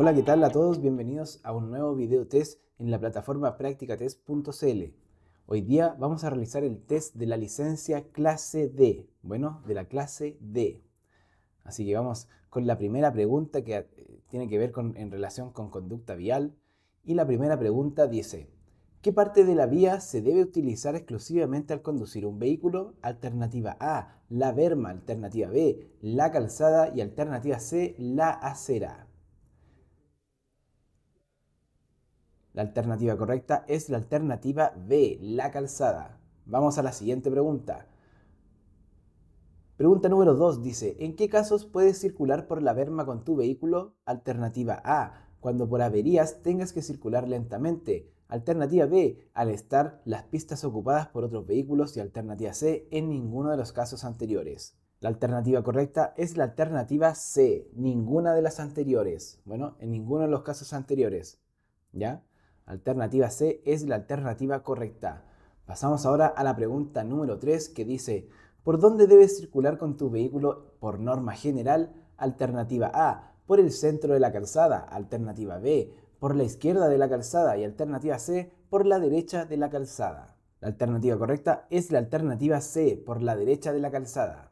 Hola, ¿qué tal a todos? Bienvenidos a un nuevo video test en la plataforma practicatest.cl. Hoy día vamos a realizar el test de la licencia clase D, bueno, de la clase D. Así que vamos con la primera pregunta que eh, tiene que ver en relación con conducta vial. Y la primera pregunta dice, ¿qué parte de la vía se debe utilizar exclusivamente al conducir un vehículo? Alternativa A, la berma, alternativa B, la calzada y alternativa C, la acera. La alternativa correcta es la alternativa B, la calzada. Vamos a la siguiente pregunta. Pregunta número 2 dice, ¿en qué casos puedes circular por la berma con tu vehículo? Alternativa A, cuando por averías tengas que circular lentamente. Alternativa B, al estar las pistas ocupadas por otros vehículos. Y alternativa C, en ninguno de los casos anteriores. La alternativa correcta es la alternativa C, ninguna de las anteriores. Bueno, en ninguno de los casos anteriores. ¿Ya? Alternativa C es la alternativa correcta. Pasamos ahora a la pregunta número 3 que dice, ¿por dónde debes circular con tu vehículo por norma general? Alternativa A, por el centro de la calzada. Alternativa B, por la izquierda de la calzada. Y alternativa C, por la derecha de la calzada. La alternativa correcta es la alternativa C, por la derecha de la calzada.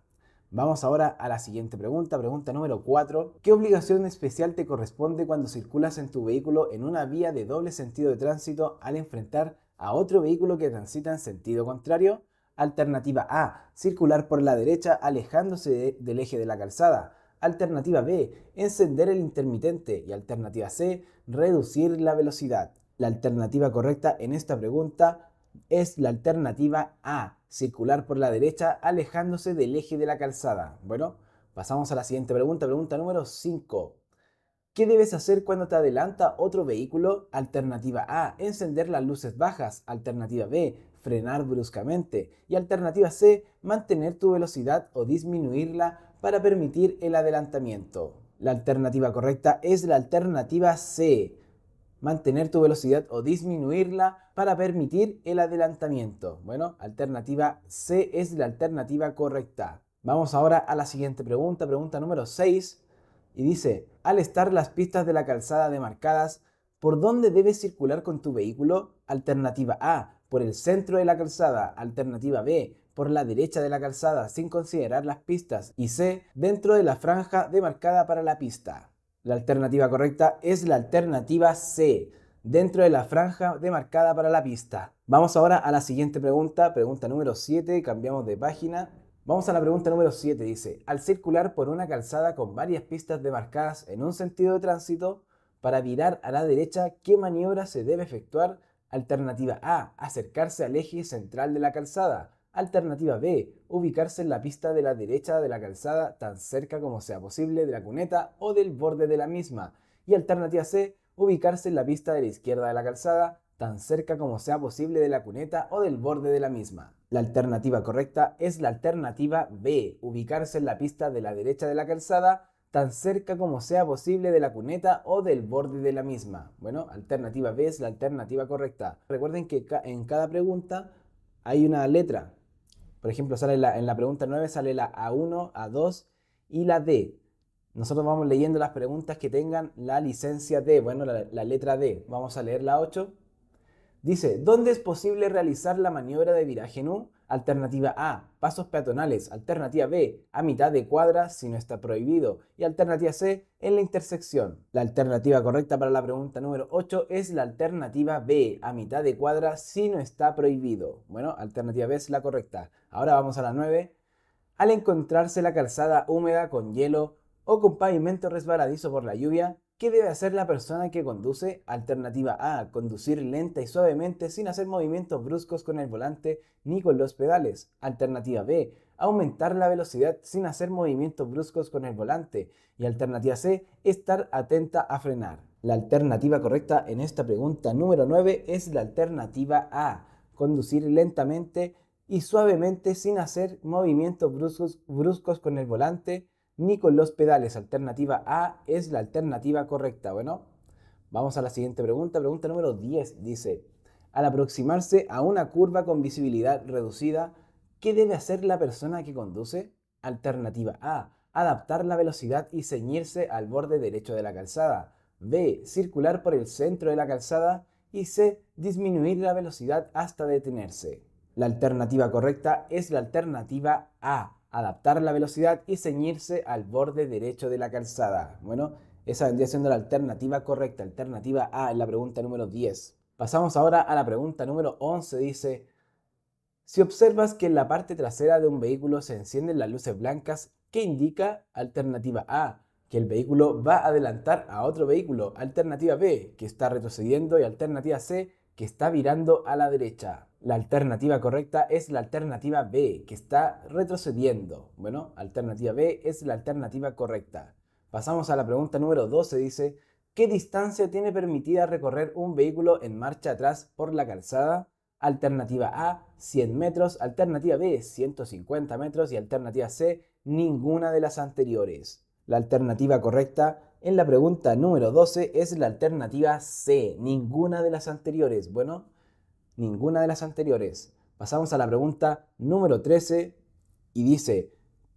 Vamos ahora a la siguiente pregunta, pregunta número 4. ¿Qué obligación especial te corresponde cuando circulas en tu vehículo en una vía de doble sentido de tránsito al enfrentar a otro vehículo que transita en sentido contrario? Alternativa A, circular por la derecha alejándose del eje de la calzada. Alternativa B, encender el intermitente. Y alternativa C, reducir la velocidad. La alternativa correcta en esta pregunta es la alternativa A, circular por la derecha alejándose del eje de la calzada. Bueno, pasamos a la siguiente pregunta, pregunta número 5. ¿Qué debes hacer cuando te adelanta otro vehículo? Alternativa A, encender las luces bajas. Alternativa B, frenar bruscamente. Y alternativa C, mantener tu velocidad o disminuirla para permitir el adelantamiento. La alternativa correcta es la alternativa C mantener tu velocidad o disminuirla para permitir el adelantamiento. Bueno, alternativa C es la alternativa correcta. Vamos ahora a la siguiente pregunta, pregunta número 6, y dice, al estar las pistas de la calzada demarcadas, ¿por dónde debes circular con tu vehículo? Alternativa A, por el centro de la calzada, alternativa B, por la derecha de la calzada sin considerar las pistas y C, dentro de la franja demarcada para la pista. La alternativa correcta es la alternativa C, dentro de la franja demarcada para la pista. Vamos ahora a la siguiente pregunta, pregunta número 7, cambiamos de página. Vamos a la pregunta número 7, dice, al circular por una calzada con varias pistas demarcadas en un sentido de tránsito, para virar a la derecha, ¿qué maniobra se debe efectuar? Alternativa A, acercarse al eje central de la calzada. Alternativa B, ubicarse en la pista de la derecha de la calzada tan cerca como sea posible de la cuneta o del borde de la misma. Y alternativa C, ubicarse en la pista de la izquierda de la calzada tan cerca como sea posible de la cuneta o del borde de la misma. La alternativa correcta es la alternativa B, ubicarse en la pista de la derecha de la calzada tan cerca como sea posible de la cuneta o del borde de la misma. Bueno, alternativa B es la alternativa correcta. Recuerden que en cada pregunta hay una letra, por ejemplo, sale en la pregunta 9 sale la A1, A2 y la D. Nosotros vamos leyendo las preguntas que tengan la licencia D, bueno, la, letra D. Vamos a leer la 8. Dice, ¿dónde es posible realizar la maniobra de viraje en Alternativa A, pasos peatonales. Alternativa B, a mitad de cuadra si no está prohibido. Y alternativa C, en la intersección. La alternativa correcta para la pregunta número 8 es la alternativa B, a mitad de cuadra si no está prohibido. Bueno, alternativa B es la correcta. Ahora vamos a la 9. Al encontrarse la calzada húmeda con hielo o con pavimento resbaladizo por la lluvia, ¿Qué debe hacer la persona que conduce? Alternativa A, conducir lenta y suavemente sin hacer movimientos bruscos con el volante ni con los pedales. Alternativa B, aumentar la velocidad sin hacer movimientos bruscos con el volante. Y alternativa C, estar atenta a frenar. La alternativa correcta en esta pregunta número 9 es la alternativa A, conducir lentamente y suavemente sin hacer movimientos bruscos, bruscos con el volante ni con los pedales. Alternativa A es la alternativa correcta. Bueno, vamos a la siguiente pregunta. Pregunta número 10 dice, al aproximarse a una curva con visibilidad reducida, ¿qué debe hacer la persona que conduce? Alternativa A, adaptar la velocidad y ceñirse al borde derecho de la calzada. B, circular por el centro de la calzada. Y C, disminuir la velocidad hasta detenerse. La alternativa correcta es la alternativa A, adaptar la velocidad y ceñirse al borde derecho de la calzada. Bueno, esa vendría siendo la alternativa correcta, alternativa A en la pregunta número 10. Pasamos ahora a la pregunta número 11, dice, si observas que en la parte trasera de un vehículo se encienden las luces blancas, ¿qué indica? Alternativa A, que el vehículo va a adelantar a otro vehículo. Alternativa B, que está retrocediendo. Y alternativa C, que está virando a la derecha. La alternativa correcta es la alternativa B, que está retrocediendo. Bueno, alternativa B es la alternativa correcta. Pasamos a la pregunta número 12, dice, ¿qué distancia tiene permitida recorrer un vehículo en marcha atrás por la calzada? Alternativa A, 100 metros, alternativa B, 150 metros y alternativa C, ninguna de las anteriores. La alternativa correcta en la pregunta número 12 es la alternativa C, ninguna de las anteriores. Bueno, ninguna de las anteriores. Pasamos a la pregunta número 13 y dice,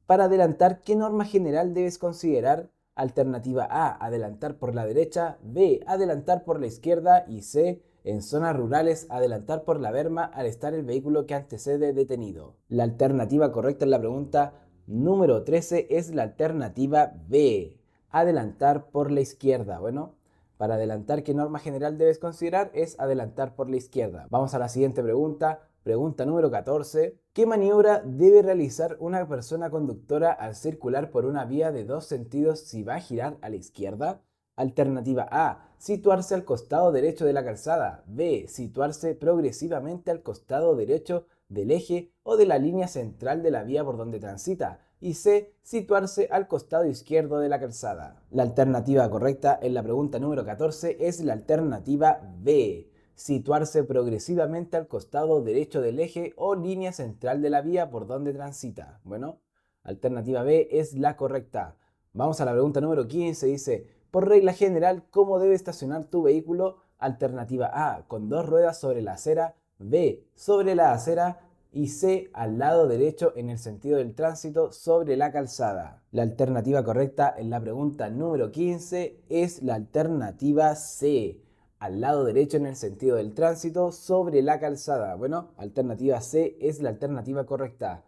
para adelantar, ¿qué norma general debes considerar? Alternativa A, adelantar por la derecha, B, adelantar por la izquierda y C, en zonas rurales, adelantar por la berma al estar el vehículo que antecede detenido. La alternativa correcta en la pregunta número 13 es la alternativa B, adelantar por la izquierda. Bueno, para adelantar qué norma general debes considerar es adelantar por la izquierda. Vamos a la siguiente pregunta. Pregunta número 14. ¿Qué maniobra debe realizar una persona conductora al circular por una vía de dos sentidos si va a girar a la izquierda? Alternativa A. Situarse al costado derecho de la calzada. B. Situarse progresivamente al costado derecho del eje o de la línea central de la vía por donde transita y C. Situarse al costado izquierdo de la calzada. La alternativa correcta en la pregunta número 14 es la alternativa B. Situarse progresivamente al costado derecho del eje o línea central de la vía por donde transita. Bueno, alternativa B es la correcta. Vamos a la pregunta número 15. Dice, por regla general, ¿cómo debe estacionar tu vehículo? Alternativa A, con dos ruedas sobre la acera. B, sobre la acera y C al lado derecho en el sentido del tránsito sobre la calzada. La alternativa correcta en la pregunta número 15 es la alternativa C, al lado derecho en el sentido del tránsito sobre la calzada. Bueno, alternativa C es la alternativa correcta.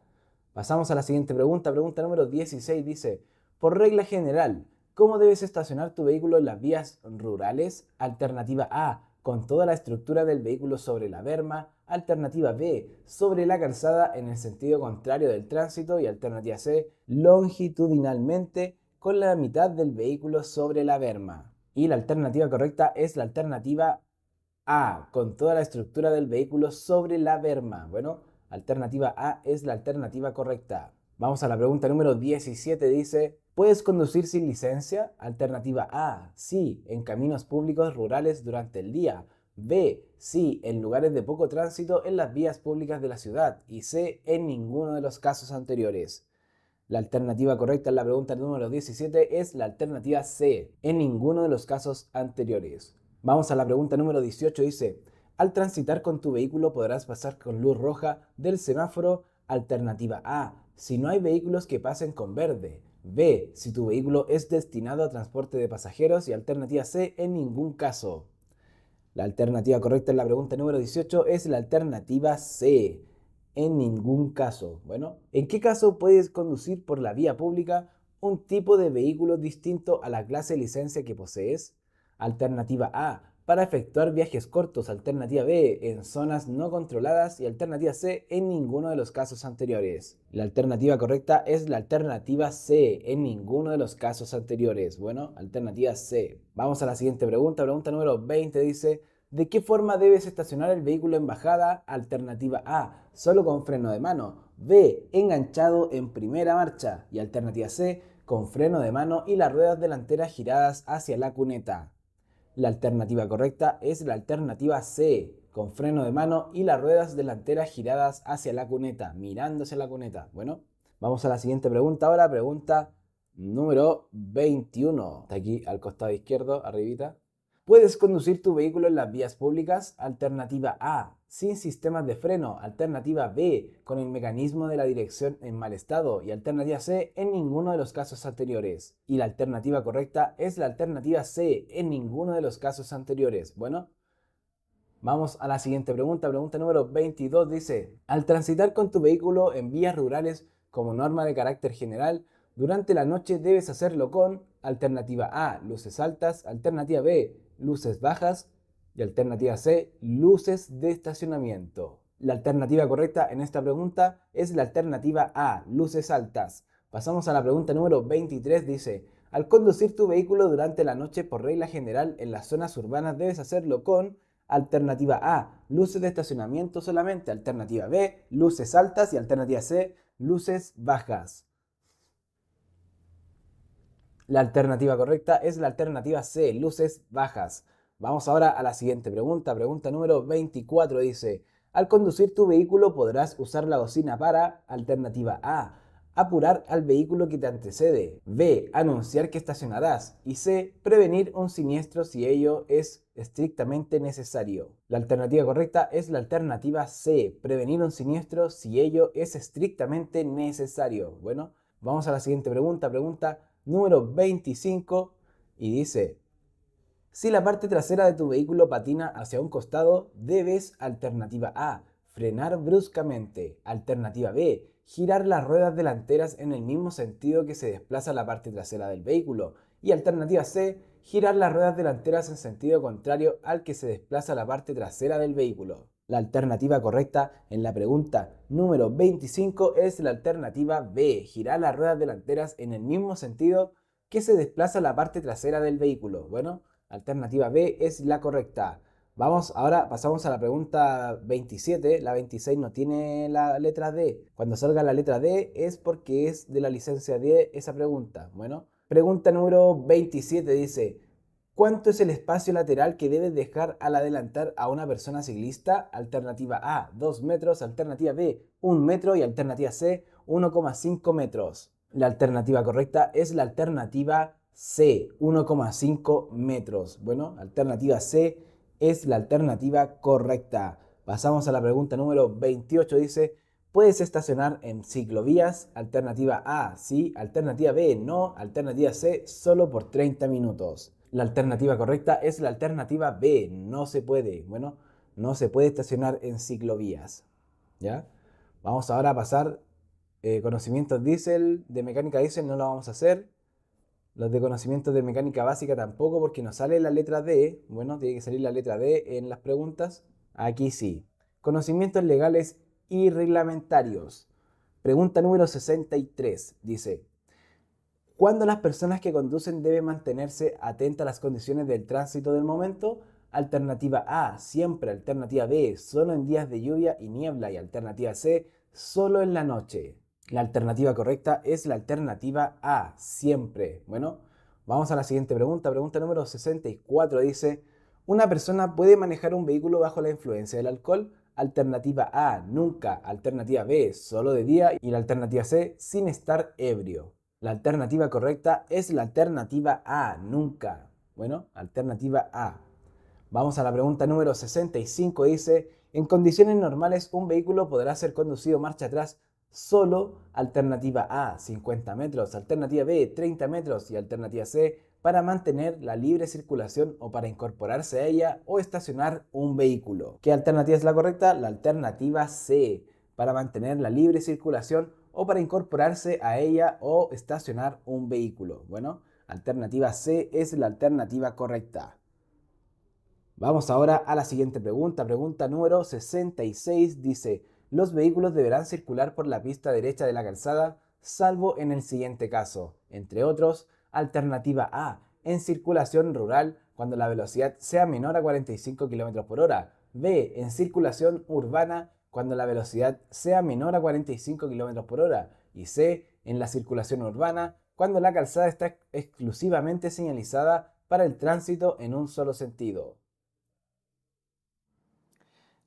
Pasamos a la siguiente pregunta, pregunta número 16 dice, por regla general, ¿cómo debes estacionar tu vehículo en las vías rurales? Alternativa A, con toda la estructura del vehículo sobre la verma. alternativa B, sobre la calzada en el sentido contrario del tránsito y alternativa C, longitudinalmente con la mitad del vehículo sobre la verma. Y la alternativa correcta es la alternativa A, con toda la estructura del vehículo sobre la verma. Bueno, alternativa A es la alternativa correcta. Vamos a la pregunta número 17, dice, Puedes conducir sin licencia. Alternativa A, sí, en caminos públicos rurales durante el día. B, sí, en lugares de poco tránsito en las vías públicas de la ciudad. Y C, en ninguno de los casos anteriores. La alternativa correcta en la pregunta número 17 es la alternativa C, en ninguno de los casos anteriores. Vamos a la pregunta número 18, dice, al transitar con tu vehículo podrás pasar con luz roja del semáforo alternativa A, si no hay vehículos que pasen con verde. B. Si tu vehículo es destinado a transporte de pasajeros. Y alternativa C. En ningún caso. La alternativa correcta en la pregunta número 18 es la alternativa C. En ningún caso. Bueno, ¿en qué caso puedes conducir por la vía pública un tipo de vehículo distinto a la clase licencia que posees? Alternativa A para efectuar viajes cortos, alternativa B, en zonas no controladas y alternativa C, en ninguno de los casos anteriores. La alternativa correcta es la alternativa C, en ninguno de los casos anteriores. Bueno, alternativa C. Vamos a la siguiente pregunta, pregunta número 20 dice... ¿De qué forma debes estacionar el vehículo en bajada? Alternativa A, solo con freno de mano. B, enganchado en primera marcha. Y alternativa C, con freno de mano y las ruedas delanteras giradas hacia la cuneta. La alternativa correcta es la alternativa C, con freno de mano y las ruedas delanteras giradas hacia la cuneta, mirándose la cuneta. Bueno, vamos a la siguiente pregunta ahora, pregunta número 21. Está aquí al costado izquierdo, arribita. Puedes conducir tu vehículo en las vías públicas, alternativa A, sin sistemas de freno, alternativa B, con el mecanismo de la dirección en mal estado y alternativa C, en ninguno de los casos anteriores. Y la alternativa correcta es la alternativa C, en ninguno de los casos anteriores. Bueno, Vamos a la siguiente pregunta. Pregunta número 22 dice, al transitar con tu vehículo en vías rurales como norma de carácter general, durante la noche debes hacerlo con alternativa A, luces altas, alternativa B, luces bajas, y alternativa C, luces de estacionamiento. La alternativa correcta en esta pregunta es la alternativa A, luces altas. Pasamos a la pregunta número 23, dice, al conducir tu vehículo durante la noche por regla general en las zonas urbanas debes hacerlo con alternativa A, luces de estacionamiento solamente, alternativa B, luces altas y alternativa C, luces bajas. La alternativa correcta es la alternativa C, luces bajas. Vamos ahora a la siguiente pregunta. Pregunta número 24 dice, al conducir tu vehículo podrás usar la bocina para, alternativa A, apurar al vehículo que te antecede, B, anunciar que estacionarás y C, prevenir un siniestro si ello es estrictamente necesario. La alternativa correcta es la alternativa C, prevenir un siniestro si ello es estrictamente necesario. Bueno, vamos a la siguiente pregunta, pregunta número 25 y dice, si la parte trasera de tu vehículo patina hacia un costado, debes alternativa A, frenar bruscamente, alternativa B, girar las ruedas delanteras en el mismo sentido que se desplaza la parte trasera del vehículo y alternativa C, girar las ruedas delanteras en sentido contrario al que se desplaza la parte trasera del vehículo. La alternativa correcta en la pregunta número 25 es la alternativa B, girar las ruedas delanteras en el mismo sentido que se desplaza la parte trasera del vehículo. Bueno, alternativa B es la correcta. Vamos, ahora pasamos a la pregunta 27. La 26 no tiene la letra D. Cuando salga la letra D es porque es de la licencia D esa pregunta. Bueno, pregunta número 27 dice, ¿Cuánto es el espacio lateral que debes dejar al adelantar a una persona ciclista? Alternativa A, 2 metros, alternativa B, 1 metro y alternativa C, 1,5 metros. La alternativa correcta es la alternativa C, 1,5 metros. Bueno, alternativa C es la alternativa correcta. Pasamos a la pregunta número 28. Dice, ¿puedes estacionar en ciclovías? Alternativa A, sí. Alternativa B, no. Alternativa C, solo por 30 minutos la alternativa correcta es la alternativa B, no se puede. Bueno, no se puede estacionar en ciclovías. ¿Ya? Vamos ahora a pasar eh, conocimientos diésel, de mecánica diésel no lo vamos a hacer. Los de conocimientos de mecánica básica tampoco porque nos sale la letra D. Bueno, tiene que salir la letra D en las preguntas. Aquí sí. Conocimientos legales y reglamentarios. Pregunta número 63. Dice, ¿Cuándo las personas que conducen deben mantenerse atentas a las condiciones del tránsito del momento. Alternativa A, siempre. Alternativa B, solo en días de lluvia y niebla. Y alternativa C, solo en la noche. La alternativa correcta es la alternativa A, siempre. Bueno, vamos a la siguiente pregunta. Pregunta número 64 dice, ¿una persona puede manejar un vehículo bajo la influencia del alcohol? Alternativa A, nunca. Alternativa B, solo de día. Y la alternativa C, sin estar ebrio. La alternativa correcta es la alternativa A, nunca. Bueno, alternativa A. Vamos a la pregunta número 65. Dice, en condiciones normales un vehículo podrá ser conducido marcha atrás solo. Alternativa A, 50 metros. Alternativa B, 30 metros. Y alternativa C, para mantener la libre circulación o para incorporarse a ella o estacionar un vehículo. ¿Qué alternativa es la correcta? La alternativa C, para mantener la libre circulación o para incorporarse a ella o estacionar un vehículo. Bueno, alternativa C es la alternativa correcta. Vamos ahora a la siguiente pregunta. Pregunta número 66 dice, los vehículos deberán circular por la pista derecha de la calzada, salvo en el siguiente caso, entre otros, alternativa A, en circulación rural cuando la velocidad sea menor a 45 km por hora, B, en circulación urbana cuando la velocidad sea menor a 45 km por hora y C en la circulación urbana cuando la calzada está exclusivamente señalizada para el tránsito en un solo sentido.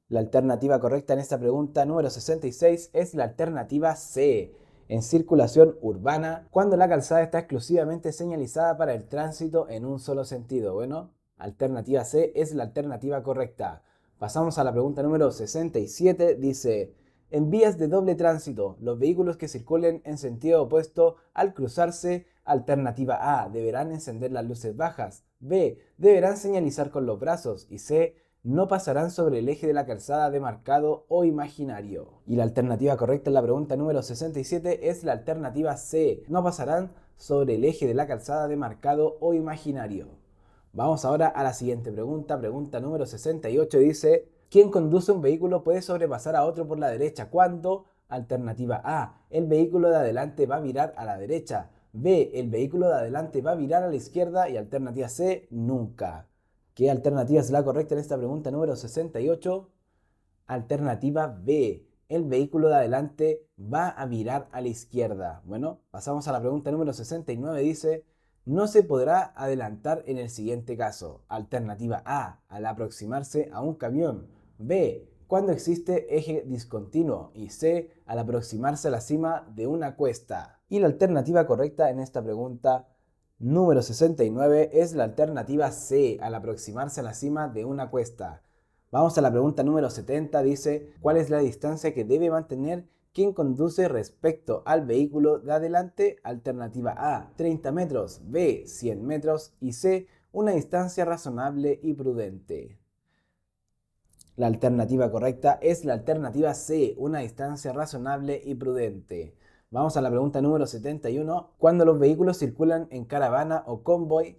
La alternativa correcta en esta pregunta número 66 es la alternativa C, en circulación urbana, cuando la calzada está exclusivamente señalizada para el tránsito en un solo sentido. Bueno, alternativa C es la alternativa correcta. Pasamos a la pregunta número 67. Dice, en vías de doble tránsito, los vehículos que circulen en sentido opuesto al cruzarse, alternativa A, deberán encender las luces bajas, B, deberán señalizar con los brazos y C, no pasarán sobre el eje de la calzada de marcado o imaginario. Y la alternativa correcta en la pregunta número 67 es la alternativa C, no pasarán sobre el eje de la calzada de marcado o imaginario. Vamos ahora a la siguiente pregunta, pregunta número 68, dice, ¿quién conduce un vehículo puede sobrepasar a otro por la derecha cuando? Alternativa A, el vehículo de adelante va a virar a la derecha. B, el vehículo de adelante va a virar a la izquierda y alternativa C, nunca. ¿Qué alternativa es la correcta en esta pregunta número 68? Alternativa B, el vehículo de adelante va a virar a la izquierda. Bueno, pasamos a la pregunta número 69, dice, no se podrá adelantar en el siguiente caso. Alternativa A, al aproximarse a un camión. B, cuando existe eje discontinuo. Y C, al aproximarse a la cima de una cuesta. Y la alternativa correcta en esta pregunta número 69 es la alternativa C, al aproximarse a la cima de una cuesta. Vamos a la pregunta número 70, dice, ¿cuál es la distancia que debe mantener ¿Quién conduce respecto al vehículo de adelante, alternativa A, 30 metros, B, 100 metros y C, una distancia razonable y prudente. La alternativa correcta es la alternativa C, una distancia razonable y prudente. Vamos a la pregunta número 71. Cuando los vehículos circulan en caravana o convoy,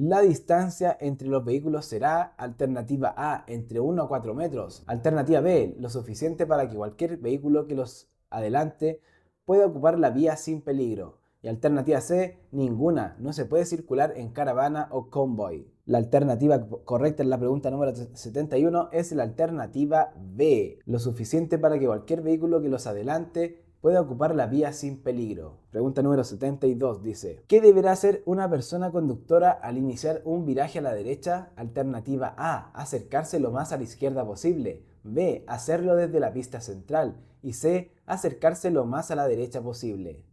la distancia entre los vehículos será alternativa A entre 1 a 4 metros, alternativa B lo suficiente para que cualquier vehículo que los adelante pueda ocupar la vía sin peligro. Y alternativa C, ninguna, no se puede circular en caravana o convoy. La alternativa correcta en la pregunta número 71 es la alternativa B, lo suficiente para que cualquier vehículo que los adelante puede ocupar la vía sin peligro. Pregunta número 72 dice, ¿qué deberá hacer una persona conductora al iniciar un viraje a la derecha? Alternativa A, acercarse lo más a la izquierda posible. B, hacerlo desde la pista central. Y C, acercarse lo más a la derecha posible.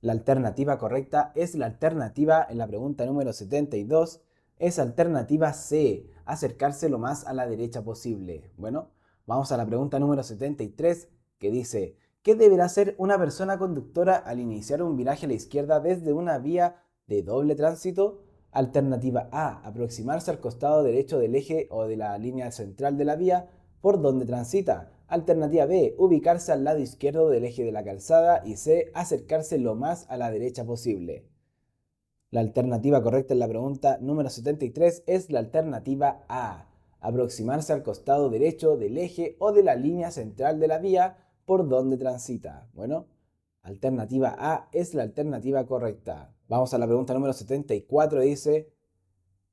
La alternativa correcta es la alternativa en la pregunta número 72. Es alternativa C, acercarse lo más a la derecha posible. Bueno, vamos a la pregunta número 73 que dice, ¿Qué deberá hacer una persona conductora al iniciar un viraje a la izquierda desde una vía de doble tránsito? Alternativa A, aproximarse al costado derecho del eje o de la línea central de la vía por donde transita. Alternativa B, ubicarse al lado izquierdo del eje de la calzada y C, acercarse lo más a la derecha posible. La alternativa correcta en la pregunta número 73 es la alternativa A, aproximarse al costado derecho del eje o de la línea central de la vía por dónde transita. Bueno, alternativa A es la alternativa correcta. Vamos a la pregunta número 74. Dice,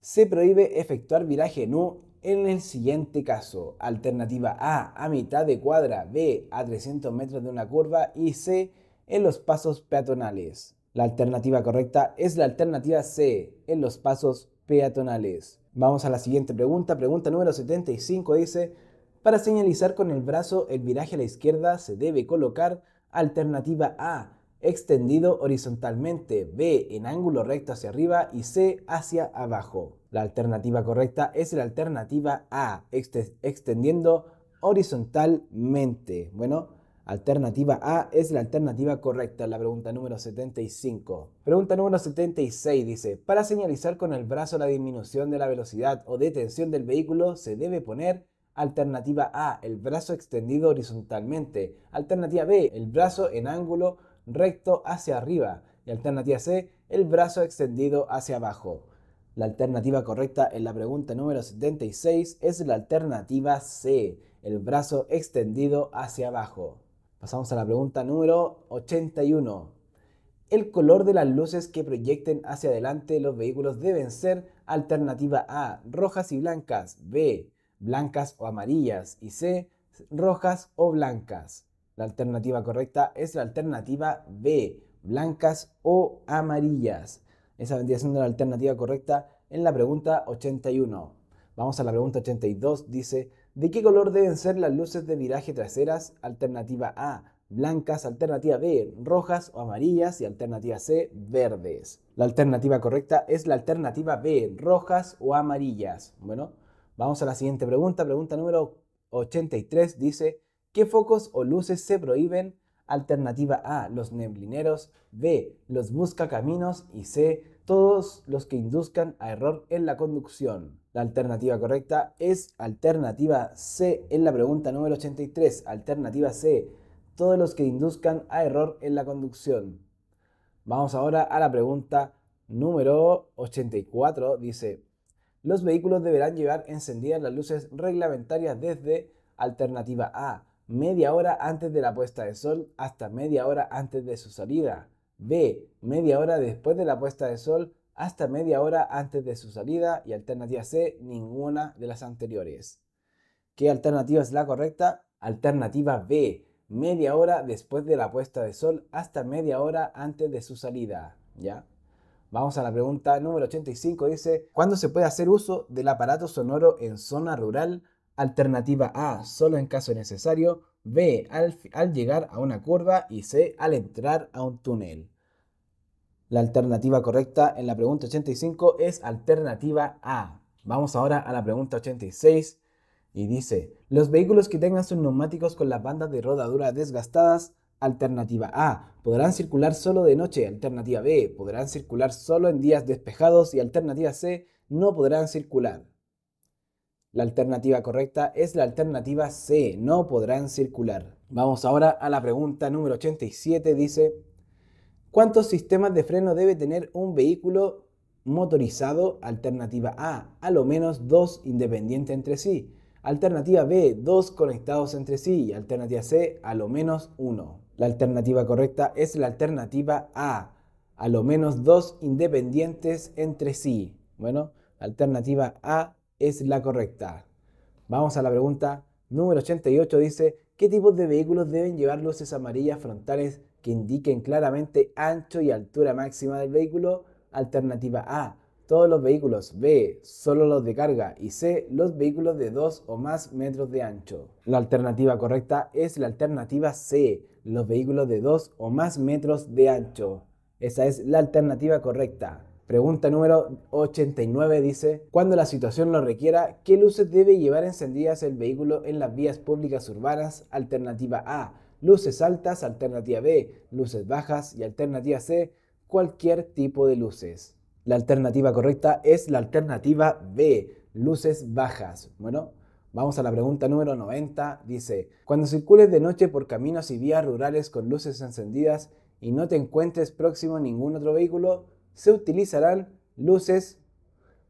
se prohíbe efectuar viraje nu en el siguiente caso. Alternativa A, a mitad de cuadra, B, a 300 metros de una curva y C, en los pasos peatonales. La alternativa correcta es la alternativa C, en los pasos peatonales. Vamos a la siguiente pregunta. Pregunta número 75 dice, para señalizar con el brazo el viraje a la izquierda se debe colocar alternativa A, extendido horizontalmente, B, en ángulo recto hacia arriba y C, hacia abajo. La alternativa correcta es la alternativa A, extendiendo horizontalmente. Bueno, alternativa A es la alternativa correcta, la pregunta número 75. Pregunta número 76 dice, para señalizar con el brazo la disminución de la velocidad o detención del vehículo se debe poner Alternativa A, el brazo extendido horizontalmente. Alternativa B, el brazo en ángulo recto hacia arriba. Y alternativa C, el brazo extendido hacia abajo. La alternativa correcta en la pregunta número 76 es la alternativa C, el brazo extendido hacia abajo. Pasamos a la pregunta número 81. El color de las luces que proyecten hacia adelante los vehículos deben ser alternativa A, rojas y blancas, B, blancas o amarillas y C, rojas o blancas. La alternativa correcta es la alternativa B, blancas o amarillas. Esa vendría siendo la alternativa correcta en la pregunta 81. Vamos a la pregunta 82, dice, ¿de qué color deben ser las luces de viraje traseras? Alternativa A, blancas, alternativa B, rojas o amarillas y alternativa C, verdes. La alternativa correcta es la alternativa B, rojas o amarillas. Bueno, Vamos a la siguiente pregunta. Pregunta número 83 dice, ¿qué focos o luces se prohíben? Alternativa A, los neblineros, B, los buscacaminos y C, todos los que induzcan a error en la conducción. La alternativa correcta es alternativa C en la pregunta número 83. Alternativa C, todos los que induzcan a error en la conducción. Vamos ahora a la pregunta número 84. Dice, los vehículos deberán llevar encendidas las luces reglamentarias desde alternativa A, media hora antes de la puesta de sol hasta media hora antes de su salida. B, media hora después de la puesta de sol hasta media hora antes de su salida. Y alternativa C, ninguna de las anteriores. ¿Qué alternativa es la correcta? Alternativa B, media hora después de la puesta de sol hasta media hora antes de su salida. ¿Ya? Vamos a la pregunta número 85. Dice, ¿cuándo se puede hacer uso del aparato sonoro en zona rural? Alternativa A, solo en caso necesario. B, al, llegar a una curva. Y C, al entrar a un túnel. La alternativa correcta en la pregunta 85 es alternativa A. Vamos ahora a la pregunta 86 y dice, los vehículos que tengan sus neumáticos con las bandas de rodadura desgastadas Alternativa A, podrán circular solo de noche. Alternativa B, podrán circular solo en días despejados. Y alternativa C, no podrán circular. La alternativa correcta es la alternativa C, no podrán circular. Vamos ahora a la pregunta número 87. Dice, ¿cuántos sistemas de freno debe tener un vehículo motorizado? Alternativa A, a lo menos dos independientes entre sí. Alternativa B, dos conectados entre sí. Y alternativa C, a lo menos uno. La alternativa correcta es la alternativa A, a lo menos dos independientes entre sí. Bueno, la alternativa A es la correcta. Vamos a la pregunta número 88, dice, ¿qué tipos de vehículos deben llevar luces amarillas frontales que indiquen claramente ancho y altura máxima del vehículo? Alternativa A, todos los vehículos, B, solo los de carga y C, los vehículos de 2 o más metros de ancho. La alternativa correcta es la alternativa C, los vehículos de 2 o más metros de ancho. Esa es la alternativa correcta. Pregunta número 89 dice, cuando la situación lo requiera, ¿qué luces debe llevar encendidas el vehículo en las vías públicas urbanas? Alternativa A, luces altas, alternativa B, luces bajas y alternativa C, cualquier tipo de luces. La alternativa correcta es la alternativa B, luces bajas. Bueno, Vamos a la pregunta número 90. Dice, cuando circules de noche por caminos y vías rurales con luces encendidas y no te encuentres próximo a ningún otro vehículo, se utilizarán luces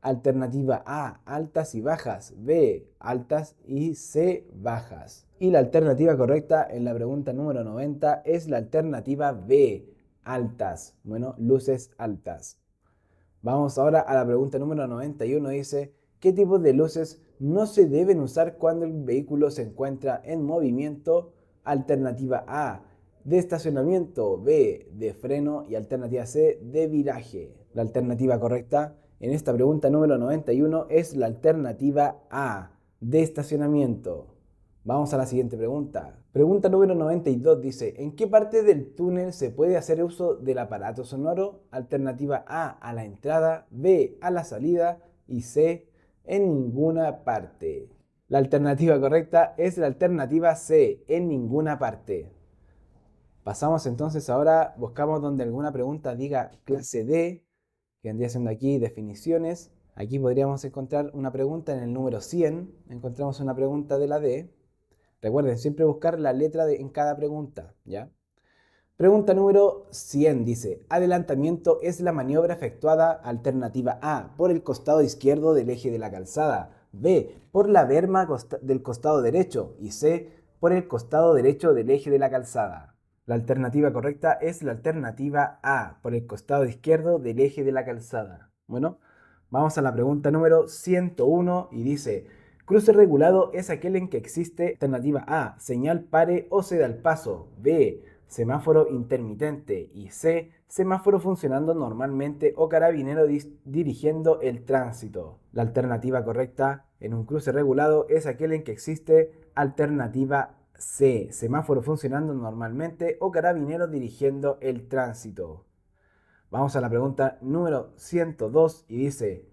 alternativa A, altas y bajas, B, altas y C, bajas. Y la alternativa correcta en la pregunta número 90 es la alternativa B, altas. Bueno, luces altas. Vamos ahora a la pregunta número 91. Dice, ¿qué tipo de luces no se deben usar cuando el vehículo se encuentra en movimiento. Alternativa A, de estacionamiento. B, de freno. Y alternativa C, de viraje. La alternativa correcta en esta pregunta número 91 es la alternativa A, de estacionamiento. Vamos a la siguiente pregunta. Pregunta número 92 dice, ¿en qué parte del túnel se puede hacer uso del aparato sonoro? Alternativa A, a la entrada, B, a la salida y C, en ninguna parte. La alternativa correcta es la alternativa C, en ninguna parte. Pasamos entonces ahora, buscamos donde alguna pregunta diga clase D, que vendría siendo aquí definiciones. Aquí podríamos encontrar una pregunta en el número 100, encontramos una pregunta de la D. Recuerden siempre buscar la letra de, en cada pregunta, ¿ya? Pregunta número 100 dice, adelantamiento es la maniobra efectuada alternativa A por el costado izquierdo del eje de la calzada, B por la berma del costado derecho y C por el costado derecho del eje de la calzada. La alternativa correcta es la alternativa A por el costado izquierdo del eje de la calzada. Bueno, vamos a la pregunta número 101 y dice, Cruce regulado es aquel en que existe alternativa A, señal pare o se da el paso, B, semáforo intermitente y C, semáforo funcionando normalmente o carabinero dirigiendo el tránsito. La alternativa correcta en un cruce regulado es aquel en que existe alternativa C, semáforo funcionando normalmente o carabinero dirigiendo el tránsito. Vamos a la pregunta número 102 y dice,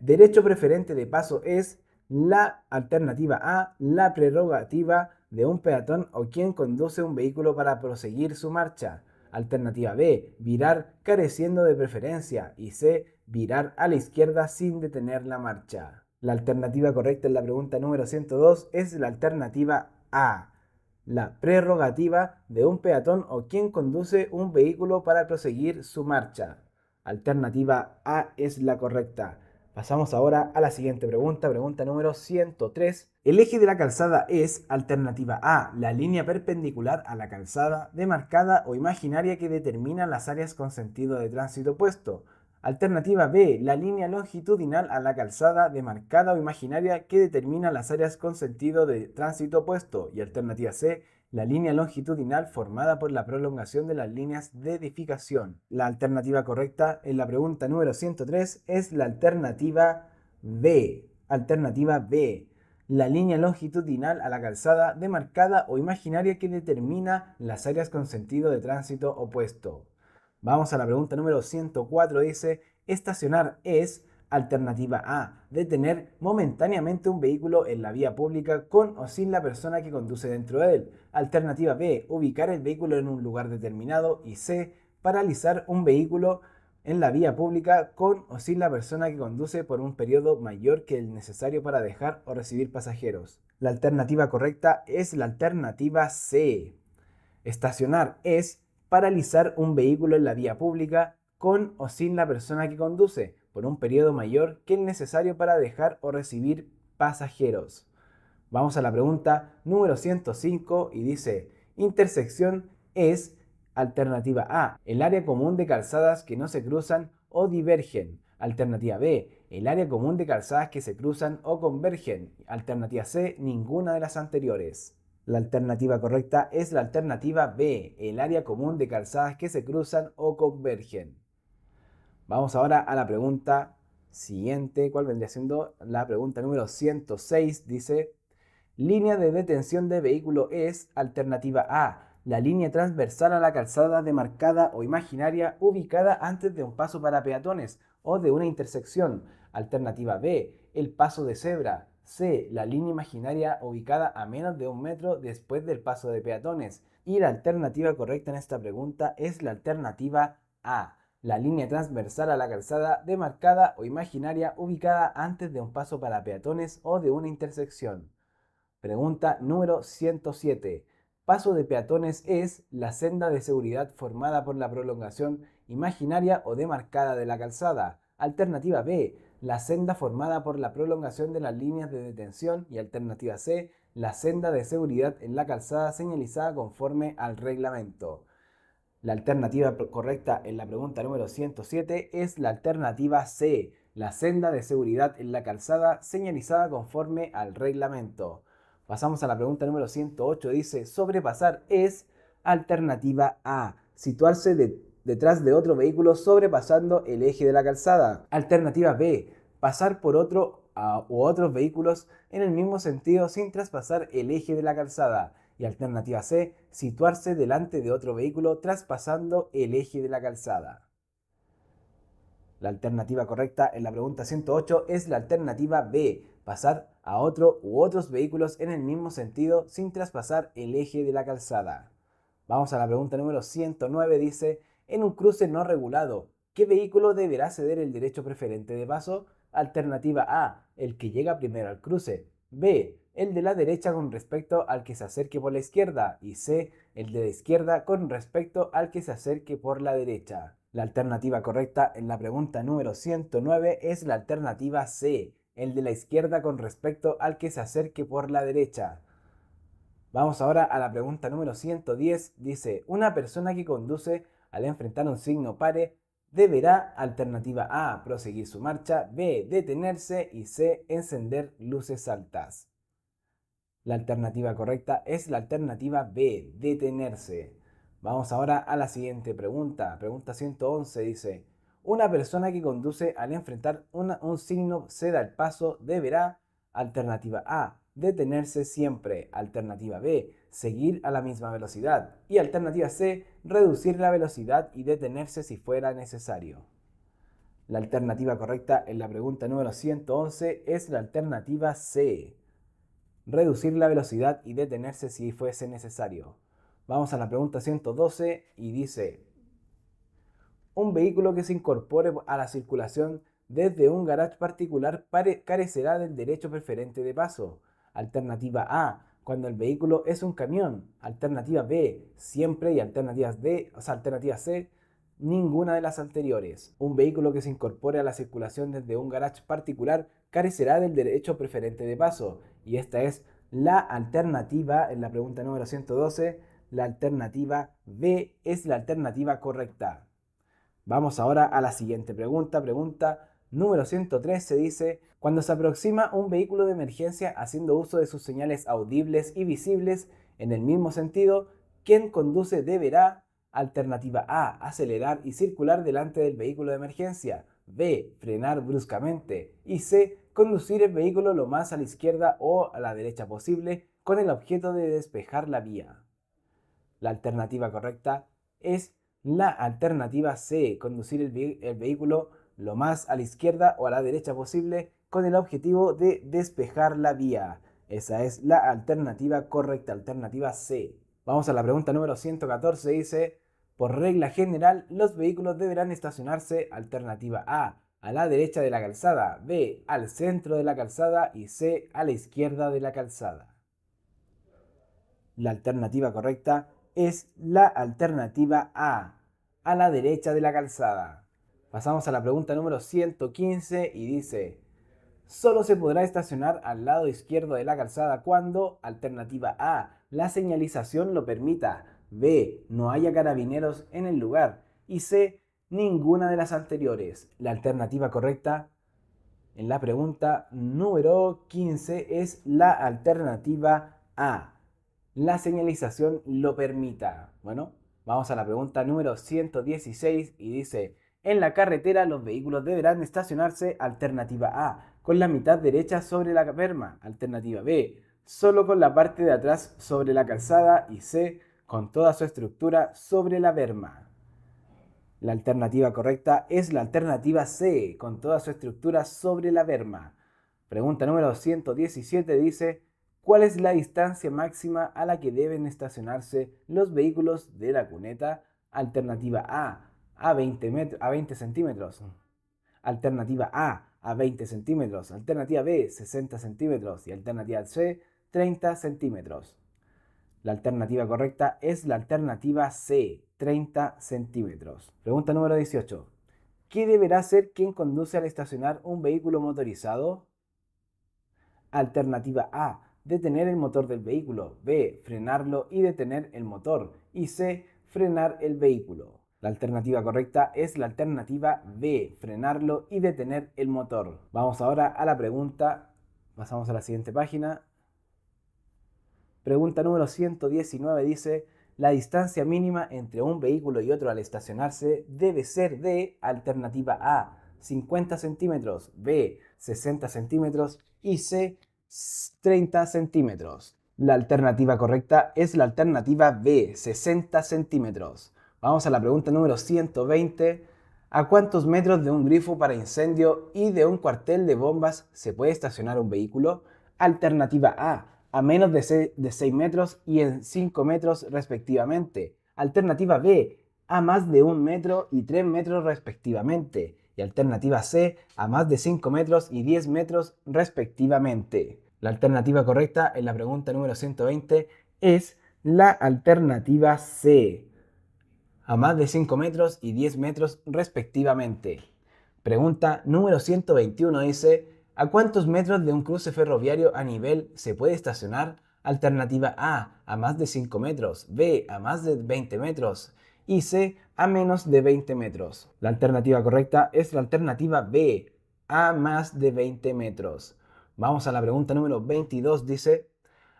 derecho preferente de paso es la alternativa A, la prerrogativa de un peatón o quien conduce un vehículo para proseguir su marcha. Alternativa B, virar careciendo de preferencia. Y C, virar a la izquierda sin detener la marcha. La alternativa correcta en la pregunta número 102 es la alternativa A, la prerrogativa de un peatón o quien conduce un vehículo para proseguir su marcha. Alternativa A es la correcta. Pasamos ahora a la siguiente pregunta, pregunta número 103. El eje de la calzada es, alternativa A, la línea perpendicular a la calzada, demarcada o imaginaria que determina las áreas con sentido de tránsito opuesto. Alternativa B, la línea longitudinal a la calzada, demarcada o imaginaria que determina las áreas con sentido de tránsito opuesto. Y alternativa C, la línea longitudinal formada por la prolongación de las líneas de edificación. La alternativa correcta en la pregunta número 103 es la alternativa B. Alternativa B. La línea longitudinal a la calzada demarcada o imaginaria que determina las áreas con sentido de tránsito opuesto. Vamos a la pregunta número 104. Dice, estacionar es Alternativa A, detener momentáneamente un vehículo en la vía pública con o sin la persona que conduce dentro de él. Alternativa B, ubicar el vehículo en un lugar determinado. Y C, paralizar un vehículo en la vía pública con o sin la persona que conduce por un periodo mayor que el necesario para dejar o recibir pasajeros. La alternativa correcta es la alternativa C. Estacionar es paralizar un vehículo en la vía pública con o sin la persona que conduce por un periodo mayor que el necesario para dejar o recibir pasajeros. Vamos a la pregunta número 105 y dice, intersección es alternativa A, el área común de calzadas que no se cruzan o divergen. Alternativa B, el área común de calzadas que se cruzan o convergen. Alternativa C, ninguna de las anteriores. La alternativa correcta es la alternativa B, el área común de calzadas que se cruzan o convergen. Vamos ahora a la pregunta siguiente, cuál vendría siendo la pregunta número 106. Dice, línea de detención de vehículo es alternativa A, la línea transversal a la calzada demarcada o imaginaria ubicada antes de un paso para peatones o de una intersección. Alternativa B, el paso de cebra. C, la línea imaginaria ubicada a menos de un metro después del paso de peatones. Y la alternativa correcta en esta pregunta es la alternativa A la línea transversal a la calzada demarcada o imaginaria ubicada antes de un paso para peatones o de una intersección. Pregunta número 107. Paso de peatones es la senda de seguridad formada por la prolongación imaginaria o demarcada de la calzada. Alternativa B, la senda formada por la prolongación de las líneas de detención y alternativa C, la senda de seguridad en la calzada señalizada conforme al reglamento. La alternativa correcta en la pregunta número 107 es la alternativa C, la senda de seguridad en la calzada señalizada conforme al reglamento. Pasamos a la pregunta número 108, dice, sobrepasar es alternativa A, situarse detrás de otro vehículo sobrepasando el eje de la calzada. Alternativa B, pasar por otro o otros vehículos en el mismo sentido sin traspasar el eje de la calzada y alternativa C, situarse delante de otro vehículo traspasando el eje de la calzada. La alternativa correcta en la pregunta 108 es la alternativa B, pasar a otro u otros vehículos en el mismo sentido sin traspasar el eje de la calzada. Vamos a la pregunta número 109, dice, en un cruce no regulado, ¿qué vehículo deberá ceder el derecho preferente de paso? Alternativa A, el que llega primero al cruce. B, el de la derecha con respecto al que se acerque por la izquierda y C, el de la izquierda con respecto al que se acerque por la derecha. La alternativa correcta en la pregunta número 109 es la alternativa C, el de la izquierda con respecto al que se acerque por la derecha. Vamos ahora a la pregunta número 110. Dice, una persona que conduce al enfrentar un signo pare deberá, alternativa A, proseguir su marcha, B, detenerse y C, encender luces altas. La alternativa correcta es la alternativa B, detenerse. Vamos ahora a la siguiente pregunta. Pregunta 111 dice, una persona que conduce al enfrentar un signo da el paso deberá, alternativa A, detenerse siempre, alternativa B, seguir a la misma velocidad y alternativa C, reducir la velocidad y detenerse si fuera necesario. La alternativa correcta en la pregunta número 111 es la alternativa C reducir la velocidad y detenerse si fuese necesario. Vamos a la pregunta 112 y dice, un vehículo que se incorpore a la circulación desde un garage particular carecerá del derecho preferente de paso. Alternativa A, cuando el vehículo es un camión. Alternativa B, siempre y alternativas D, o sea, alternativa C, ninguna de las anteriores. Un vehículo que se incorpore a la circulación desde un garage particular carecerá del derecho preferente de paso. Y esta es la alternativa, en la pregunta número 112, la alternativa B es la alternativa correcta. Vamos ahora a la siguiente pregunta. Pregunta número 103 se dice, cuando se aproxima un vehículo de emergencia haciendo uso de sus señales audibles y visibles en el mismo sentido, quien conduce deberá Alternativa A, acelerar y circular delante del vehículo de emergencia. B, frenar bruscamente. Y C, conducir el vehículo lo más a la izquierda o a la derecha posible con el objeto de despejar la vía. La alternativa correcta es la alternativa C, conducir el, vehículo lo más a la izquierda o a la derecha posible con el objetivo de despejar la vía. Esa es la alternativa correcta, alternativa C. Vamos a la pregunta número 114, dice, por regla general, los vehículos deberán estacionarse, alternativa A, a la derecha de la calzada, B al centro de la calzada y C a la izquierda de la calzada. La alternativa correcta es la alternativa A, a la derecha de la calzada. Pasamos a la pregunta número 115 y dice, solo se podrá estacionar al lado izquierdo de la calzada cuando, alternativa A, la señalización lo permita, B, no haya carabineros en el lugar y C, ninguna de las anteriores. La alternativa correcta en la pregunta número 15 es la alternativa A. La señalización lo permita. Bueno, vamos a la pregunta número 116 y dice, en la carretera los vehículos deberán estacionarse alternativa A, con la mitad derecha sobre la verma alternativa B, solo con la parte de atrás sobre la calzada y C, con toda su estructura sobre la verma la alternativa correcta es la alternativa C, con toda su estructura sobre la berma. Pregunta número 117 dice, ¿cuál es la distancia máxima a la que deben estacionarse los vehículos de la cuneta? Alternativa A, a 20, a 20 centímetros. Alternativa A, a 20 centímetros. Alternativa B, 60 centímetros. Y alternativa C, 30 centímetros. La alternativa correcta es la alternativa C, 30 centímetros. Pregunta número 18. ¿Qué deberá hacer quien conduce al estacionar un vehículo motorizado? Alternativa A. Detener el motor del vehículo. B. Frenarlo y detener el motor. Y C. Frenar el vehículo. La alternativa correcta es la alternativa B. Frenarlo y detener el motor. Vamos ahora a la pregunta. Pasamos a la siguiente página. Pregunta número 119 dice, la distancia mínima entre un vehículo y otro al estacionarse debe ser de alternativa A 50 centímetros, B 60 centímetros y C 30 centímetros. La alternativa correcta es la alternativa B 60 centímetros. Vamos a la pregunta número 120. ¿A cuántos metros de un grifo para incendio y de un cuartel de bombas se puede estacionar un vehículo? Alternativa A a menos de 6, metros y en 5 metros respectivamente. Alternativa B, a más de 1 metro y 3 metros respectivamente. Y alternativa C, a más de 5 metros y 10 metros respectivamente. La alternativa correcta en la pregunta número 120 es la alternativa C, a más de 5 metros y 10 metros respectivamente. Pregunta número 121 dice, ¿A cuántos metros de un cruce ferroviario a nivel se puede estacionar? Alternativa A, a más de 5 metros, B, a más de 20 metros y C, a menos de 20 metros. La alternativa correcta es la alternativa B, a más de 20 metros. Vamos a la pregunta número 22, dice,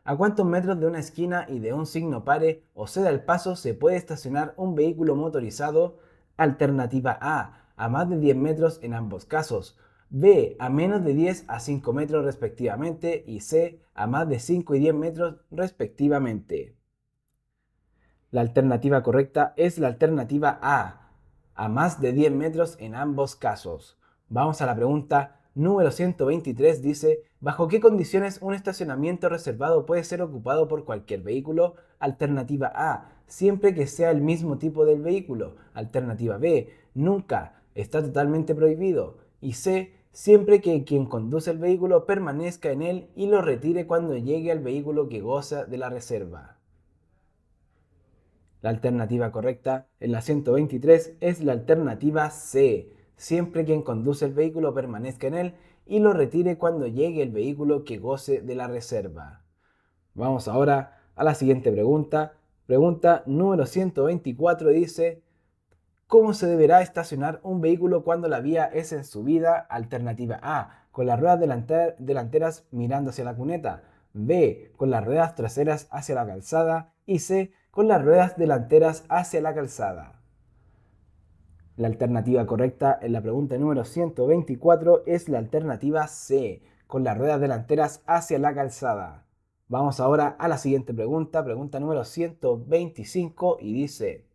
¿a cuántos metros de una esquina y de un signo pare o ceda el paso se puede estacionar un vehículo motorizado? Alternativa A, a más de 10 metros en ambos casos. B a menos de 10 a 5 metros respectivamente y C a más de 5 y 10 metros respectivamente. La alternativa correcta es la alternativa A, a más de 10 metros en ambos casos. Vamos a la pregunta número 123, dice, ¿bajo qué condiciones un estacionamiento reservado puede ser ocupado por cualquier vehículo? Alternativa A, siempre que sea el mismo tipo del vehículo. Alternativa B, nunca, está totalmente prohibido y C. Siempre que quien conduce el vehículo permanezca en él y lo retire cuando llegue al vehículo que goza de la reserva. La alternativa correcta en la 123 es la alternativa C. Siempre quien conduce el vehículo permanezca en él y lo retire cuando llegue el vehículo que goce de la reserva. Vamos ahora a la siguiente pregunta. Pregunta número 124 dice, cómo se deberá estacionar un vehículo cuando la vía es en subida, alternativa A, con las ruedas delanteras mirando hacia la cuneta, B, con las ruedas traseras hacia la calzada y C, con las ruedas delanteras hacia la calzada. La alternativa correcta en la pregunta número 124 es la alternativa C, con las ruedas delanteras hacia la calzada. Vamos ahora a la siguiente pregunta, pregunta número 125 y dice,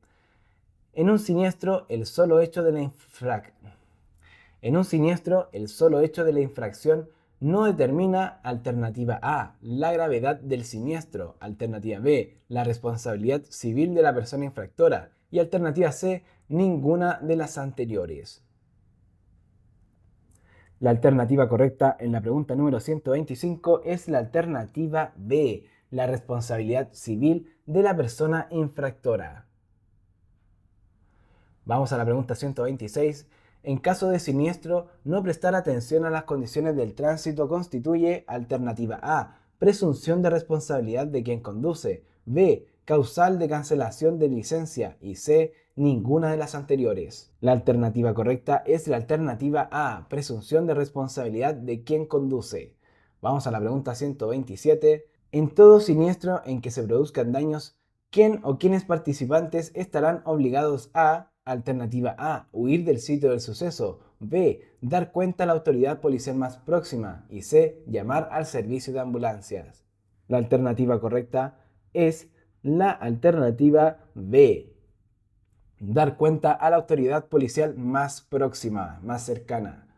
en un siniestro, el solo hecho de la infracción no determina alternativa A, la gravedad del siniestro, alternativa B, la responsabilidad civil de la persona infractora y alternativa C, ninguna de las anteriores. La alternativa correcta en la pregunta número 125 es la alternativa B, la responsabilidad civil de la persona infractora. Vamos a la pregunta 126. En caso de siniestro, no prestar atención a las condiciones del tránsito constituye alternativa A, presunción de responsabilidad de quien conduce, B, causal de cancelación de licencia y C, ninguna de las anteriores. La alternativa correcta es la alternativa A, presunción de responsabilidad de quien conduce. Vamos a la pregunta 127. En todo siniestro en que se produzcan daños, ¿quién o quiénes participantes estarán obligados a Alternativa A, huir del sitio del suceso. B, dar cuenta a la autoridad policial más próxima. Y C, llamar al servicio de ambulancias. La alternativa correcta es la alternativa B. Dar cuenta a la autoridad policial más próxima, más cercana.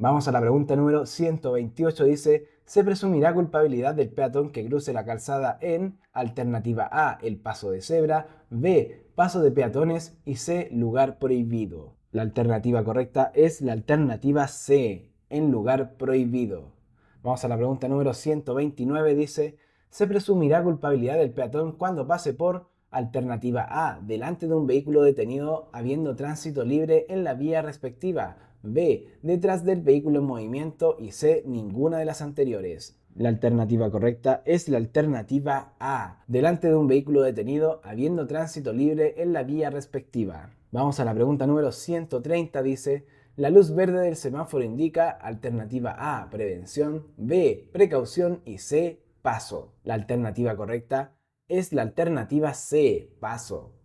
Vamos a la pregunta número 128. Dice, ¿se presumirá culpabilidad del peatón que cruce la calzada en alternativa A, el paso de cebra, B, paso de peatones y C, lugar prohibido? La alternativa correcta es la alternativa C, en lugar prohibido. Vamos a la pregunta número 129. Dice, ¿se presumirá culpabilidad del peatón cuando pase por alternativa A, delante de un vehículo detenido habiendo tránsito libre en la vía respectiva? B. Detrás del vehículo en movimiento. Y C. Ninguna de las anteriores. La alternativa correcta es la alternativa A, delante de un vehículo detenido habiendo tránsito libre en la vía respectiva. Vamos a la pregunta número 130, dice, la luz verde del semáforo indica alternativa A, prevención, B, precaución y C, paso. La alternativa correcta es la alternativa C, paso.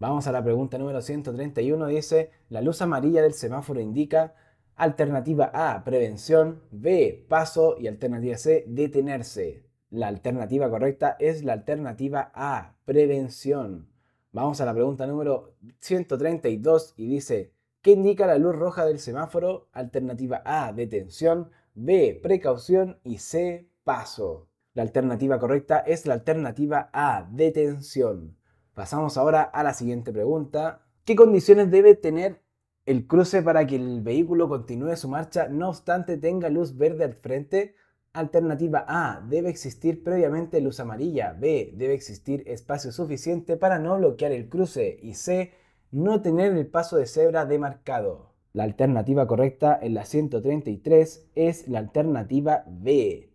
Vamos a la pregunta número 131. Dice, la luz amarilla del semáforo indica alternativa A, prevención, B, paso y alternativa C, detenerse. La alternativa correcta es la alternativa A, prevención. Vamos a la pregunta número 132 y dice, ¿qué indica la luz roja del semáforo? Alternativa A, detención, B, precaución y C, paso. La alternativa correcta es la alternativa A, detención. Pasamos ahora a la siguiente pregunta. ¿Qué condiciones debe tener el cruce para que el vehículo continúe su marcha, no obstante tenga luz verde al frente? Alternativa A, debe existir previamente luz amarilla. B, debe existir espacio suficiente para no bloquear el cruce. Y C, no tener el paso de cebra demarcado. La alternativa correcta en la 133 es la alternativa B.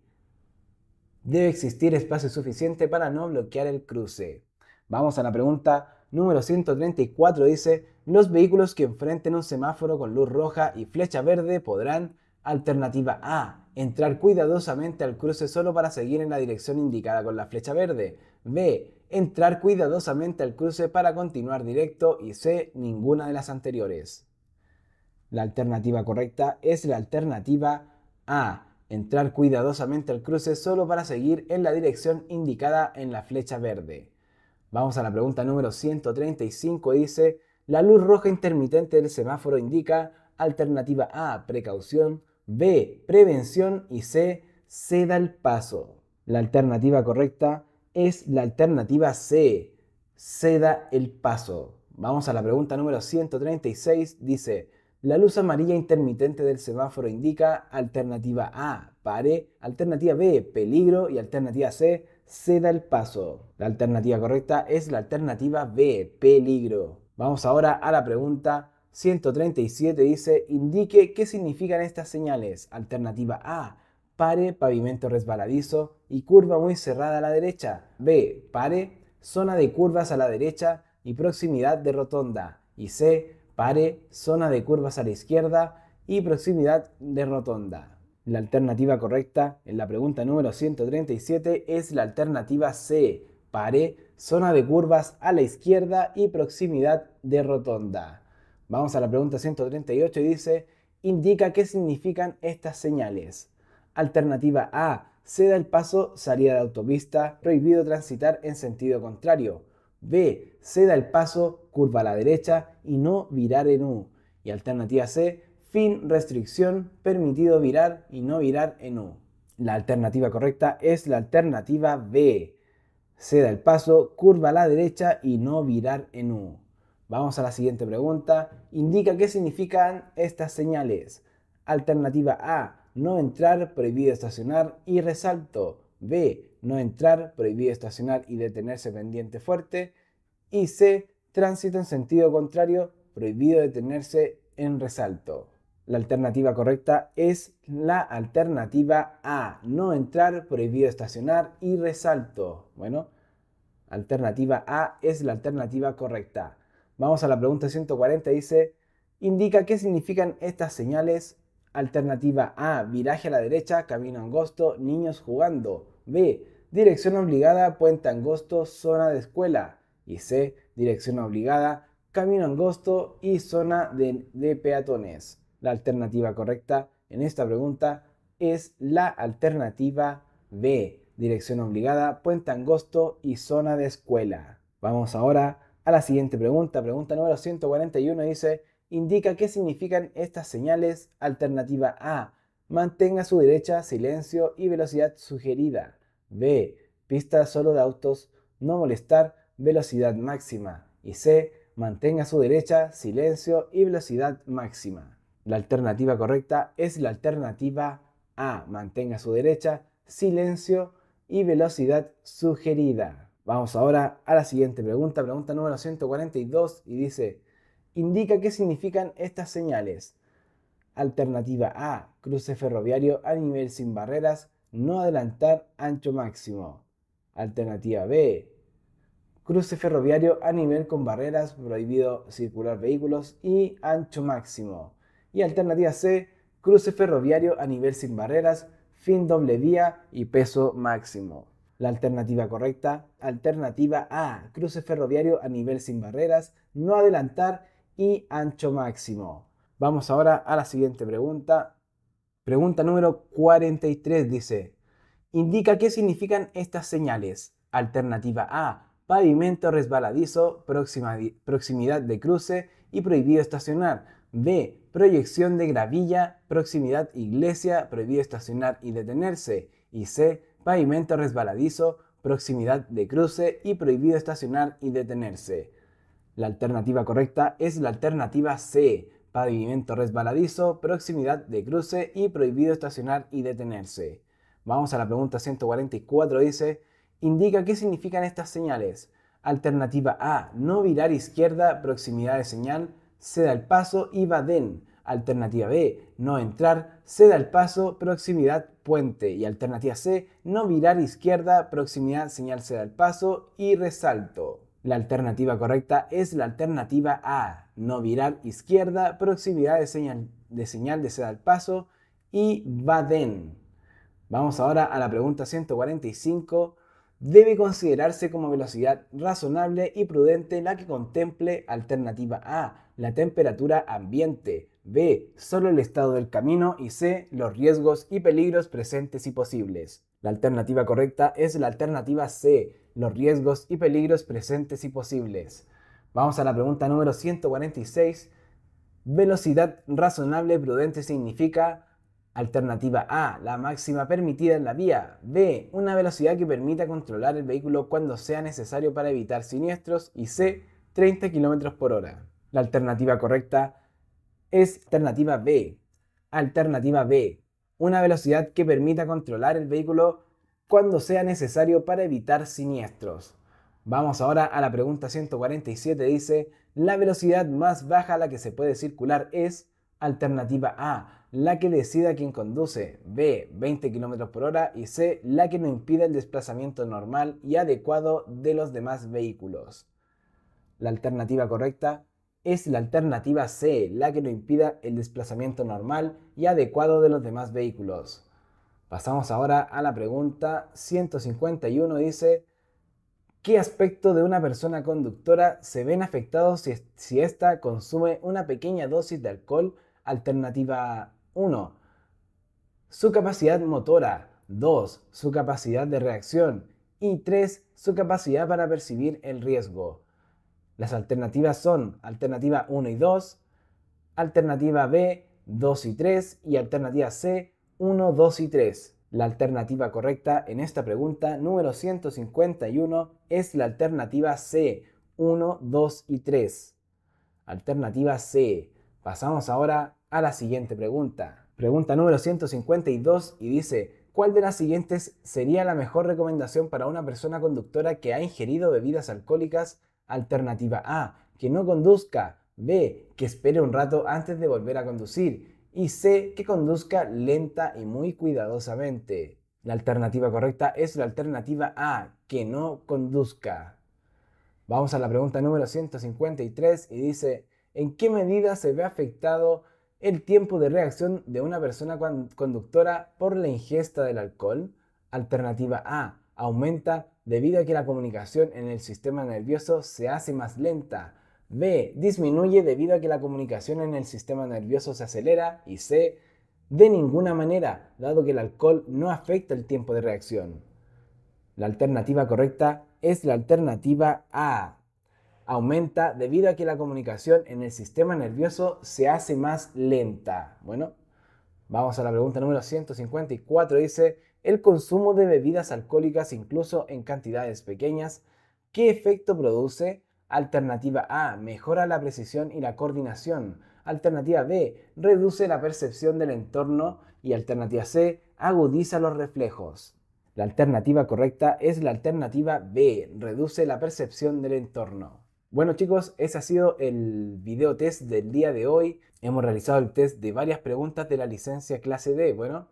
Debe existir espacio suficiente para no bloquear el cruce. Vamos a la pregunta número 134. Dice, los vehículos que enfrenten un semáforo con luz roja y flecha verde podrán, alternativa A, entrar cuidadosamente al cruce solo para seguir en la dirección indicada con la flecha verde. B, entrar cuidadosamente al cruce para continuar directo. Y C, ninguna de las anteriores. La alternativa correcta es la alternativa A, entrar cuidadosamente al cruce solo para seguir en la dirección indicada en la flecha verde. Vamos a la pregunta número 135. Dice, la luz roja intermitente del semáforo indica alternativa A, precaución, B, prevención y C, ceda el paso. La alternativa correcta es la alternativa C, ceda el paso. Vamos a la pregunta número 136. Dice, la luz amarilla intermitente del semáforo indica alternativa A, pare, alternativa B, peligro y alternativa C, ceda el paso. La alternativa correcta es la alternativa B, peligro. Vamos ahora a la pregunta 137. Dice, indique qué significan estas señales. Alternativa A, pare, pavimento resbaladizo y curva muy cerrada a la derecha. B, pare, zona de curvas a la derecha y proximidad de rotonda. Y C, pare, zona de curvas a la izquierda y proximidad de rotonda. La alternativa correcta en la pregunta número 137 es la alternativa C, paré, zona de curvas a la izquierda y proximidad de rotonda. Vamos a la pregunta 138 y dice, indica qué significan estas señales. Alternativa A, ceda el paso, salida de autopista, prohibido transitar en sentido contrario. B, ceda el paso, curva a la derecha y no virar en U. Y alternativa C, fin, restricción, permitido virar y no virar en U. La alternativa correcta es la alternativa B se da el paso, curva a la derecha y no virar en U. Vamos a la siguiente pregunta. Indica qué significan estas señales. Alternativa A, no entrar, prohibido estacionar y resalto. B, no entrar, prohibido estacionar y detenerse pendiente fuerte. Y C, tránsito en sentido contrario, prohibido detenerse en resalto. La alternativa correcta es la alternativa A, no entrar, prohibido estacionar y resalto. Bueno, alternativa A es la alternativa correcta. Vamos a la pregunta 140, dice, indica qué significan estas señales. Alternativa A, viraje a la derecha, camino angosto, niños jugando. B, dirección obligada, puente angosto, zona de escuela. Y C, dirección obligada, camino angosto y zona de, de peatones. La alternativa correcta en esta pregunta es la alternativa B, dirección obligada, puente angosto y zona de escuela. Vamos ahora a la siguiente pregunta, pregunta número 141 dice, indica qué significan estas señales. Alternativa A, mantenga su derecha, silencio y velocidad sugerida. B, pista solo de autos, no molestar, velocidad máxima. Y C, mantenga su derecha, silencio y velocidad máxima. La alternativa correcta es la alternativa A. Mantenga su derecha, silencio y velocidad sugerida. Vamos ahora a la siguiente pregunta, pregunta número 142 y dice, indica qué significan estas señales. Alternativa A, cruce ferroviario a nivel sin barreras, no adelantar ancho máximo. Alternativa B, cruce ferroviario a nivel con barreras, prohibido circular vehículos y ancho máximo y alternativa C, cruce ferroviario a nivel sin barreras, fin doble vía y peso máximo. La alternativa correcta, alternativa A, cruce ferroviario a nivel sin barreras, no adelantar y ancho máximo. Vamos ahora a la siguiente pregunta. Pregunta número 43 dice, indica qué significan estas señales. Alternativa A, pavimento resbaladizo, proximidad de cruce y prohibido estacionar. B, proyección de gravilla, proximidad iglesia, prohibido estacionar y detenerse, y C, pavimento resbaladizo, proximidad de cruce y prohibido estacionar y detenerse. La alternativa correcta es la alternativa C, pavimento resbaladizo, proximidad de cruce y prohibido estacionar y detenerse. Vamos a la pregunta 144, dice, indica qué significan estas señales. Alternativa A, no virar izquierda, proximidad de señal, da el paso y va den. Alternativa B, no entrar, da el paso, proximidad puente. Y alternativa C, no virar izquierda, proximidad señal da el paso y resalto. La alternativa correcta es la alternativa A, no virar izquierda, proximidad de señal de, señal de ceda el paso y den. Vamos ahora a la pregunta 145 debe considerarse como velocidad razonable y prudente la que contemple alternativa A, la temperatura ambiente, B, solo el estado del camino y C, los riesgos y peligros presentes y posibles. La alternativa correcta es la alternativa C, los riesgos y peligros presentes y posibles. Vamos a la pregunta número 146. Velocidad razonable prudente significa Alternativa A, la máxima permitida en la vía. B, una velocidad que permita controlar el vehículo cuando sea necesario para evitar siniestros. Y C, 30 km por hora. La alternativa correcta es alternativa B. Alternativa B, una velocidad que permita controlar el vehículo cuando sea necesario para evitar siniestros. Vamos ahora a la pregunta 147. Dice, la velocidad más baja a la que se puede circular es alternativa A la que decida quién conduce, B, 20 km por hora y C, la que no impida el desplazamiento normal y adecuado de los demás vehículos. La alternativa correcta es la alternativa C, la que no impida el desplazamiento normal y adecuado de los demás vehículos. Pasamos ahora a la pregunta 151, dice, ¿qué aspecto de una persona conductora se ven afectados si, si ésta consume una pequeña dosis de alcohol? Alternativa 1. Su capacidad motora. 2. Su capacidad de reacción. Y 3. Su capacidad para percibir el riesgo. Las alternativas son alternativa 1 y 2, alternativa B 2 y 3 y alternativa C 1, 2 y 3. La alternativa correcta en esta pregunta número 151 es la alternativa C 1, 2 y 3. Alternativa C. Pasamos ahora a la siguiente pregunta. Pregunta número 152 y dice, ¿cuál de las siguientes sería la mejor recomendación para una persona conductora que ha ingerido bebidas alcohólicas? Alternativa A, que no conduzca. B, que espere un rato antes de volver a conducir. Y C, que conduzca lenta y muy cuidadosamente. La alternativa correcta es la alternativa A, que no conduzca. Vamos a la pregunta número 153 y dice, ¿en qué medida se ve afectado el tiempo de reacción de una persona conductora por la ingesta del alcohol. Alternativa A, aumenta debido a que la comunicación en el sistema nervioso se hace más lenta. B, disminuye debido a que la comunicación en el sistema nervioso se acelera. Y C, de ninguna manera, dado que el alcohol no afecta el tiempo de reacción. La alternativa correcta es la alternativa A aumenta debido a que la comunicación en el sistema nervioso se hace más lenta. Bueno, vamos a la pregunta número 154. Dice, el consumo de bebidas alcohólicas incluso en cantidades pequeñas, ¿qué efecto produce? Alternativa A, mejora la precisión y la coordinación. Alternativa B, reduce la percepción del entorno. Y alternativa C, agudiza los reflejos. La alternativa correcta es la alternativa B, reduce la percepción del entorno. Bueno chicos, ese ha sido el video test del día de hoy. Hemos realizado el test de varias preguntas de la licencia clase D. Bueno,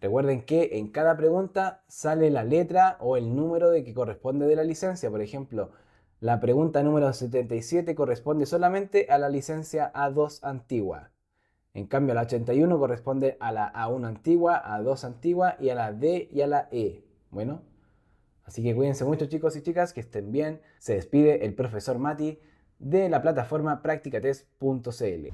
recuerden que en cada pregunta sale la letra o el número de que corresponde de la licencia. Por ejemplo, la pregunta número 77 corresponde solamente a la licencia A2 antigua. En cambio, la 81 corresponde a la A1 antigua, A2 antigua y a la D y a la E. Bueno, Así que cuídense mucho chicos y chicas, que estén bien. Se despide el profesor Mati de la plataforma practicatest.cl.